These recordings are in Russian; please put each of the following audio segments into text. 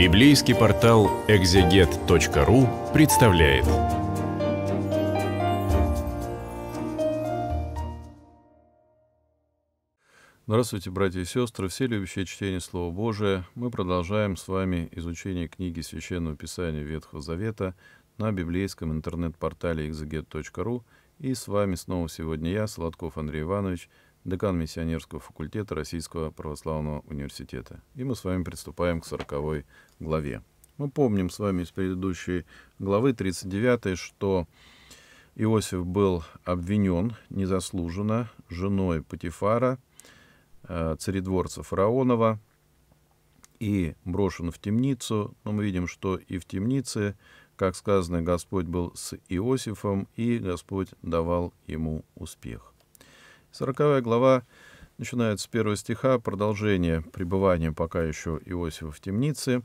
Библейский портал экзегет.ру представляет. Здравствуйте, братья и сестры, все любящие чтение Слова Божия. Мы продолжаем с вами изучение книги Священного Писания Ветхого Завета на библейском интернет-портале экзегет.ру. И с вами снова сегодня я, Солодков Андрей Иванович – декан миссионерского факультета Российского православного университета. И мы с вами приступаем к 40 главе. Мы помним с вами из предыдущей главы 39, что Иосиф был обвинен незаслуженно женой Патифара, э, царедворца Фараонова, и брошен в темницу. Но мы видим, что и в темнице, как сказано, Господь был с Иосифом, и Господь давал ему успех. Сороковая глава начинается с первого стиха, продолжение пребывания пока еще Иосифа в темнице,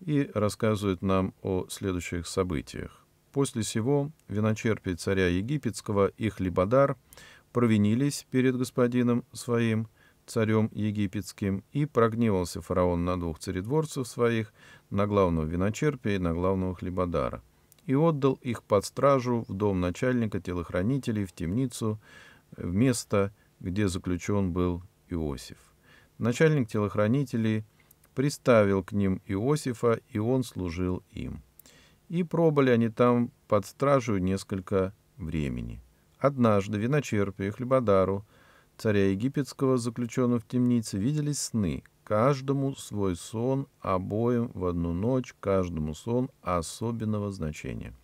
и рассказывает нам о следующих событиях. После сего виночерпий царя египетского и Хлебодар провинились перед господином своим, царем египетским, и прогнивался фараон на двух царедворцев своих, на главного виночерпия и на главного Хлебодара, и отдал их под стражу в дом начальника телохранителей в темницу, в место, где заключен был Иосиф. Начальник телохранителей приставил к ним Иосифа, и он служил им. И пробыли они там под стражу несколько времени. Однажды виночерпию Хлебодару, царя египетского, заключенного в темнице, виделись сны, каждому свой сон, обоим в одну ночь, каждому сон особенного значения.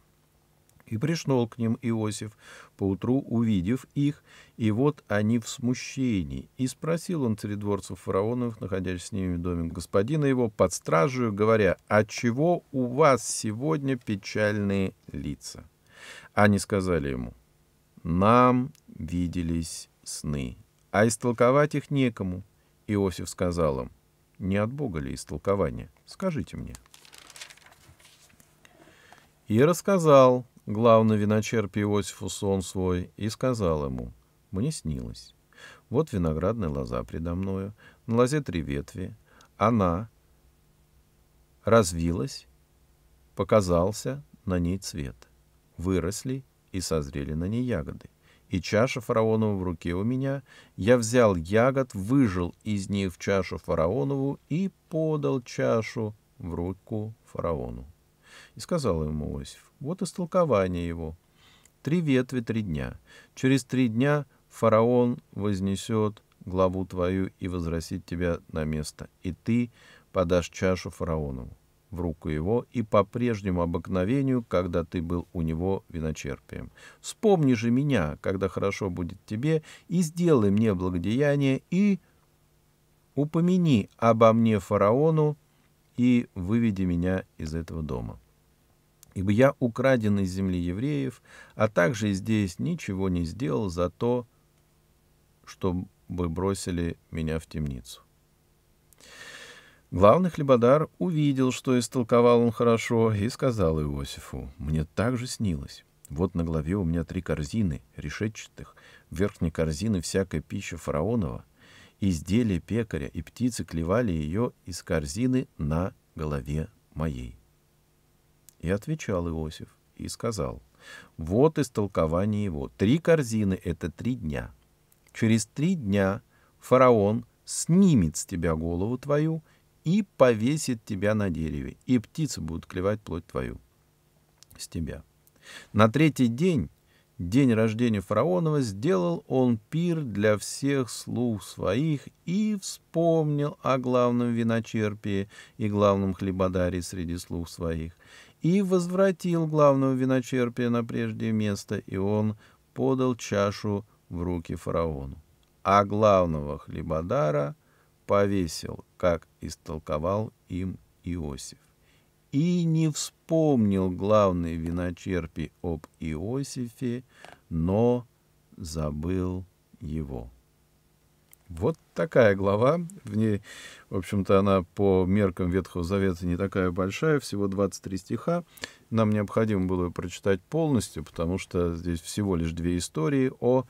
И пришел к ним Иосиф, поутру увидев их, и вот они в смущении. И спросил он царедворцев фараоновых, находясь с ними в доме господина его, под стражу, говоря, «А чего у вас сегодня печальные лица?» Они сказали ему, «Нам виделись сны, а истолковать их некому». Иосиф сказал им, «Не от Бога ли истолкование? Скажите мне». И рассказал главный виночерп Иосифу сон свой, и сказал ему, «Мне снилось. Вот виноградная лоза предо мною, на лозе три ветви. Она развилась, показался на ней цвет. Выросли и созрели на ней ягоды. И чаша фараонова в руке у меня. Я взял ягод, выжил из них в чашу фараонову и подал чашу в руку фараону. И сказал ему Осиф, вот истолкование его. Три ветви, три дня. Через три дня фараон вознесет главу твою и возвратит тебя на место, и ты подашь чашу фараонову в руку его и по прежнему обыкновению, когда ты был у него виночерпием. Вспомни же меня, когда хорошо будет тебе, и сделай мне благодеяние, и упомяни обо мне фараону, и выведи меня из этого дома». Ибо я украден из земли евреев, а также здесь ничего не сделал за то, чтобы бросили меня в темницу. Главный хлебодар увидел, что истолковал он хорошо, и сказал Иосифу, «Мне так же снилось. Вот на голове у меня три корзины, решетчатых, в верхней корзины всякая пища фараонова, изделия пекаря, и птицы клевали ее из корзины на голове моей. И отвечал Иосиф, и сказал, «Вот истолкование его. Три корзины — это три дня. Через три дня фараон снимет с тебя голову твою и повесит тебя на дереве, и птицы будут клевать плоть твою с тебя». На третий день, день рождения фараонова, сделал он пир для всех слуг своих и вспомнил о главном виночерпии и главном хлебодаре среди слуг своих, и возвратил главного виночерпия на прежнее место, и он подал чашу в руки фараону. А главного хлебодара повесил, как истолковал им Иосиф. И не вспомнил главный виночерпий об Иосифе, но забыл его. Вот такая глава. В ней, в общем-то, она по меркам Ветхого Завета не такая большая, всего 23 стиха. Нам необходимо было прочитать полностью, потому что здесь всего лишь две истории о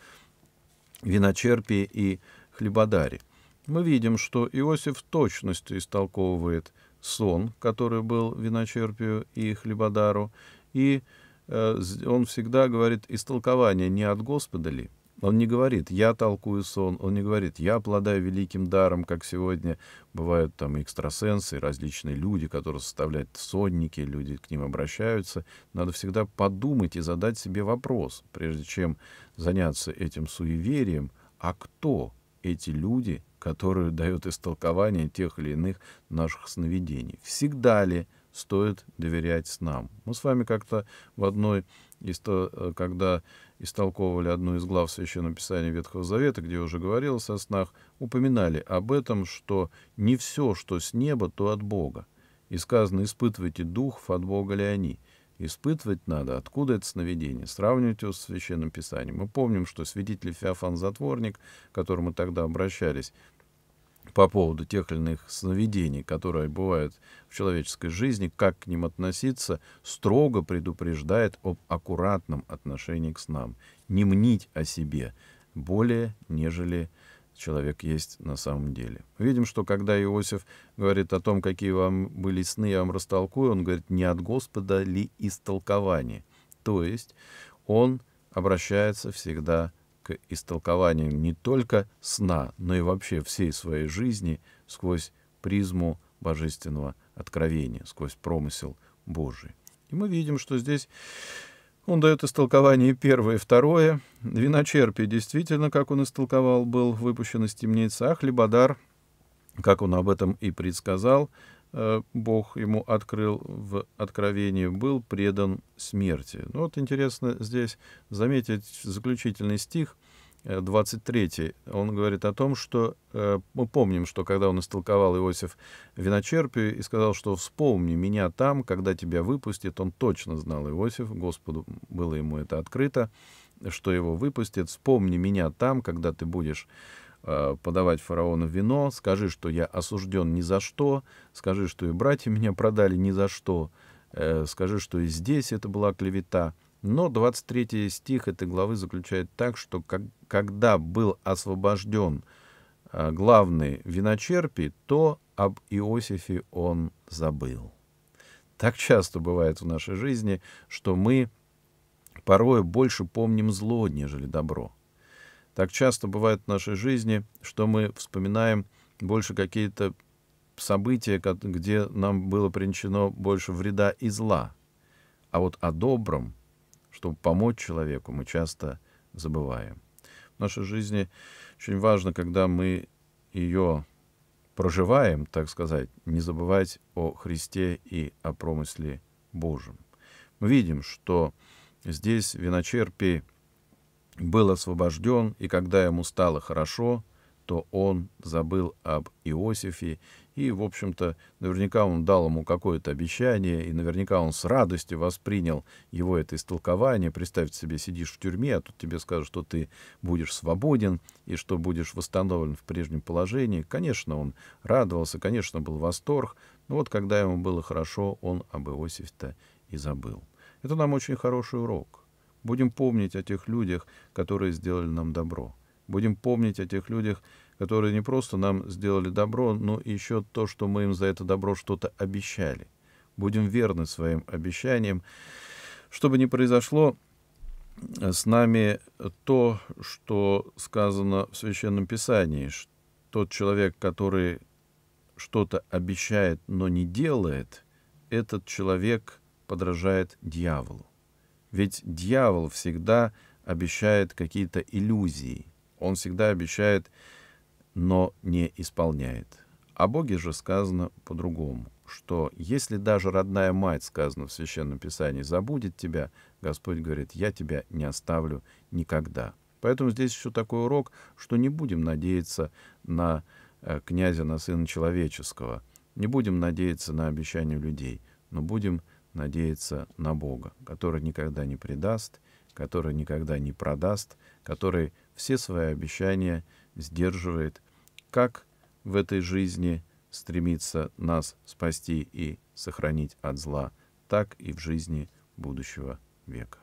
виночерпии и хлебодаре. Мы видим, что Иосиф точностью истолковывает сон, который был виночерпию и хлебодару, и э, он всегда говорит истолкование не от Господа ли, он не говорит «я толкую сон», он не говорит «я обладаю великим даром», как сегодня бывают там экстрасенсы, различные люди, которые составляют сонники, люди к ним обращаются. Надо всегда подумать и задать себе вопрос, прежде чем заняться этим суеверием, а кто эти люди, которые дают истолкование тех или иных наших сновидений? Всегда ли стоит доверять снам? Мы с вами как-то в одной и, э, когда истолковывали одну из глав Священного Писания Ветхого Завета, где уже говорилось о снах, упоминали об этом, что не все, что с неба, то от Бога. И сказано, испытывайте духов, от Бога ли они. Испытывать надо, откуда это сновидение, сравнивать его с Священным Писанием. Мы помним, что свидетель Феофан Затворник, к которому тогда обращались, по поводу тех или иных сновидений, которые бывают в человеческой жизни, как к ним относиться, строго предупреждает об аккуратном отношении к снам. Не мнить о себе более, нежели человек есть на самом деле. Видим, что когда Иосиф говорит о том, какие вам были сны, я вам растолкую, он говорит, не от Господа ли истолкование. То есть он обращается всегда к к истолкованию не только сна, но и вообще всей своей жизни сквозь призму божественного откровения, сквозь промысел Божий. И мы видим, что здесь он дает истолкование первое и второе. Виночерпий действительно, как он истолковал, был выпущен из темницы, а Хлебодар, как он об этом и предсказал, Э, Бог ему открыл в Откровении, был предан смерти. Ну, вот интересно здесь заметить заключительный стих, 23. Э, он говорит о том, что э, мы помним, что когда он истолковал Иосиф виночерпию и сказал, что «вспомни меня там, когда тебя выпустят», он точно знал Иосиф, Господу было ему это открыто, что его выпустят, «вспомни меня там, когда ты будешь Э, подавать фараону вино, скажи, что я осужден ни за что, скажи, что и братья меня продали ни за что, э, скажи, что и здесь это была клевета. Но 23 стих этой главы заключает так, что как, когда был освобожден э, главный виночерпий, то об Иосифе он забыл. Так часто бывает в нашей жизни, что мы порой больше помним зло, нежели добро — так часто бывает в нашей жизни, что мы вспоминаем больше какие-то события, где нам было принесено больше вреда и зла. А вот о добром, чтобы помочь человеку, мы часто забываем. В нашей жизни очень важно, когда мы ее проживаем, так сказать, не забывать о Христе и о промысле Божьем. Мы видим, что здесь виночерпий был освобожден, и когда ему стало хорошо, то он забыл об Иосифе, и, в общем-то, наверняка он дал ему какое-то обещание, и наверняка он с радостью воспринял его это истолкование. Представьте себе, сидишь в тюрьме, а тут тебе скажут, что ты будешь свободен и что будешь восстановлен в прежнем положении. Конечно, он радовался, конечно, был восторг, но вот когда ему было хорошо, он об Иосифе-то и забыл. Это нам очень хороший урок. Будем помнить о тех людях, которые сделали нам добро. Будем помнить о тех людях, которые не просто нам сделали добро, но еще то, что мы им за это добро что-то обещали. Будем верны своим обещаниям, чтобы не произошло э, с нами то, что сказано в Священном Писании, тот человек, который что-то обещает, но не делает, этот человек подражает дьяволу. Ведь дьявол всегда обещает какие-то иллюзии. Он всегда обещает, но не исполняет. О Боге же сказано по-другому, что если даже родная мать, сказано в Священном Писании, забудет тебя, Господь говорит, я тебя не оставлю никогда. Поэтому здесь еще такой урок, что не будем надеяться на э, князя, на сына человеческого, не будем надеяться на обещания людей, но будем надеяться на Бога, который никогда не предаст, который никогда не продаст, который все свои обещания сдерживает, как в этой жизни стремится нас спасти и сохранить от зла, так и в жизни будущего века.